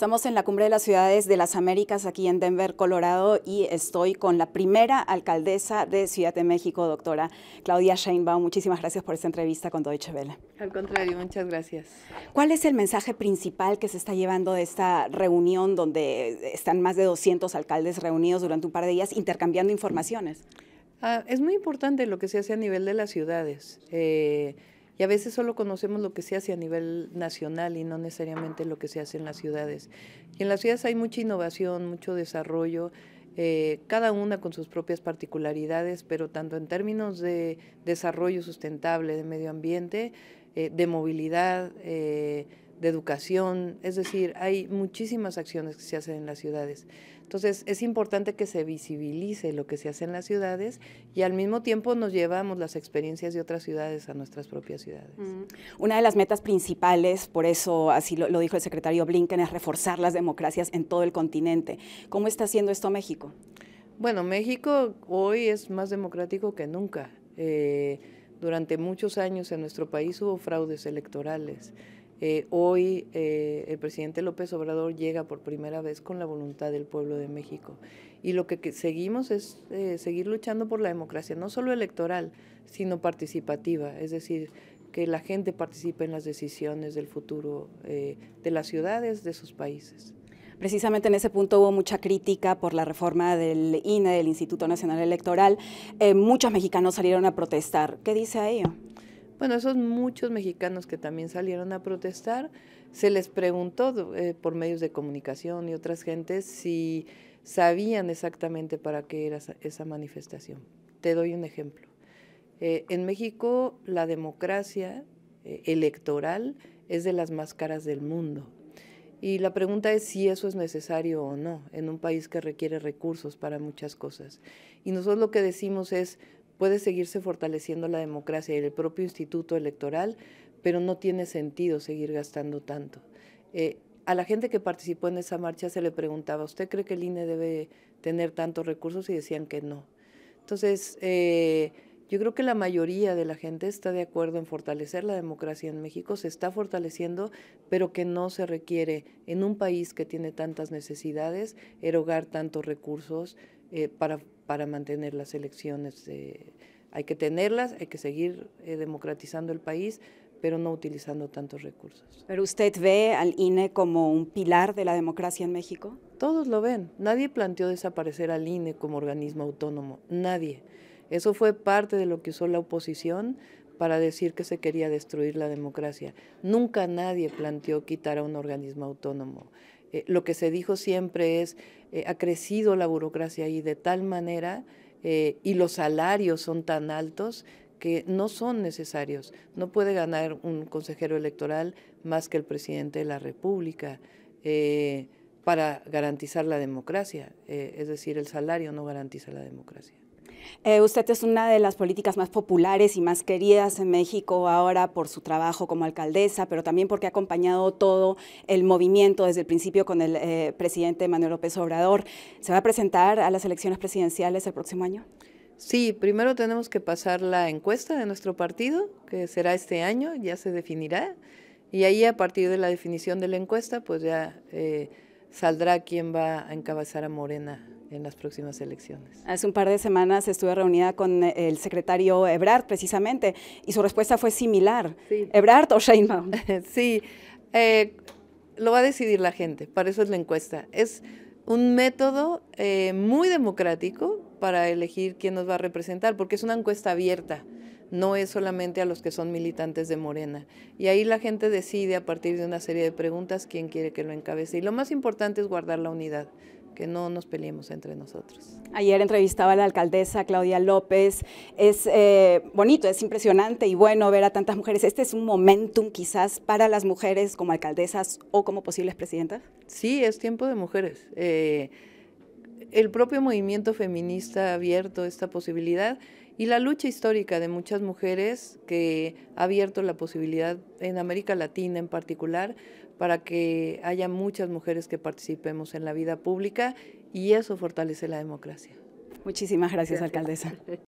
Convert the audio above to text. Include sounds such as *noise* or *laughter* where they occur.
Estamos en la Cumbre de las Ciudades de las Américas aquí en Denver, Colorado, y estoy con la primera alcaldesa de Ciudad de México, doctora Claudia Sheinbaum. Muchísimas gracias por esta entrevista con Deutsche Welle. Al contrario, muchas gracias. ¿Cuál es el mensaje principal que se está llevando de esta reunión donde están más de 200 alcaldes reunidos durante un par de días intercambiando informaciones? Ah, es muy importante lo que se hace a nivel de las ciudades. Eh, y a veces solo conocemos lo que se hace a nivel nacional y no necesariamente lo que se hace en las ciudades. Y en las ciudades hay mucha innovación, mucho desarrollo. Eh, cada una con sus propias particularidades, pero tanto en términos de desarrollo sustentable, de medio ambiente, eh, de movilidad, eh, de educación, es decir, hay muchísimas acciones que se hacen en las ciudades. Entonces, es importante que se visibilice lo que se hace en las ciudades y al mismo tiempo nos llevamos las experiencias de otras ciudades a nuestras propias ciudades. Una de las metas principales, por eso así lo, dijo el secretario Blinken, es reforzar las democracias en todo el continente. ¿Cómo está haciendo esto México? Bueno, México hoy es más democrático que nunca. Eh, durante muchos años en nuestro país hubo fraudes electorales. Eh, hoy eh, el presidente López Obrador llega por primera vez con la voluntad del pueblo de México. Y lo que, seguimos es eh, seguir luchando por la democracia, no solo electoral, sino participativa, es decir, que la gente participe en las decisiones del futuro de las ciudades, de sus países. Precisamente en ese punto hubo mucha crítica por la reforma del INE, del Instituto Nacional Electoral. muchos mexicanos salieron a protestar. ¿Qué dice a ello? Bueno, esos muchos mexicanos que también salieron a protestar, se les preguntó eh, por medios de comunicación y otras gentes si sabían exactamente para qué era esa manifestación. Te doy un ejemplo. Eh, en México la democracia eh, electoral es de las más caras del mundo. Y la pregunta es si eso es necesario o no en un país que requiere recursos para muchas cosas. Y nosotros lo que decimos es, Puede seguirse fortaleciendo la democracia y el propio instituto electoral, pero no tiene sentido seguir gastando tanto. Eh, a la gente que participó en esa marcha se le preguntaba, ¿usted cree que el INE debe tener tantos recursos? Y decían que no. Entonces, eh, yo creo que la mayoría de la gente está de acuerdo en fortalecer la democracia en México, se está fortaleciendo, pero que no se requiere en un país que tiene tantas necesidades erogar tantos recursos eh, para, para mantener las elecciones. Eh, hay que tenerlas, hay que seguir eh, democratizando el país, pero no utilizando tantos recursos. ¿Pero usted ve al INE como un pilar de la democracia en México? Todos lo ven. Nadie planteó desaparecer al INE como organismo autónomo. Nadie. Eso fue parte de lo que usó la oposición para decir que se quería destruir la democracia. Nunca nadie planteó quitar a un organismo autónomo. Eh, lo que se dijo siempre es, eh, ha crecido la burocracia ahí de tal manera eh, y los salarios son tan altos que no son necesarios. No puede ganar un consejero electoral más que el presidente de la República para garantizar la democracia. es decir, el salario no garantiza la democracia. Eh, usted es una de las políticas más populares y más queridas en México ahora por su trabajo como alcaldesa, pero también porque ha acompañado todo el movimiento desde el principio con el eh, presidente Manuel López Obrador. ¿Se va a presentar a las elecciones presidenciales el próximo año? Sí, primero tenemos que pasar la encuesta de nuestro partido, que será este año, ya se definirá, y ahí a partir de la definición de la encuesta, pues ya eh, saldrá quién va a encabezar a Morena en las próximas elecciones. Hace un par de semanas estuve reunida con eh, el secretario Ebrard, precisamente, y su respuesta fue similar. ¿Ebrard o Sheinbaum? *laughs* sí, eh, lo va a decidir la gente, para eso es la encuesta. Es un método eh, muy democrático para elegir quién nos va a representar, porque es una encuesta abierta no es solamente a los que son militantes de Morena. Y ahí la gente decide a partir de una serie de preguntas quién quiere que lo encabece. Y lo más importante es guardar la unidad que no nos peleemos entre nosotros. Ayer entrevistaba a la alcaldesa Claudia López. Es eh, bonito, es impresionante y bueno ver a tantas mujeres. ¿Este es un momentum quizás para las mujeres como alcaldesas o como posibles presidentas? Sí, es tiempo de mujeres. Eh, el propio movimiento feminista ha abierto esta posibilidad y la lucha histórica de muchas mujeres que ha abierto la posibilidad en América Latina en particular para que haya muchas mujeres que participemos en la vida pública y eso fortalece la democracia. Muchísimas gracias. gracias. alcaldesa. *laughs*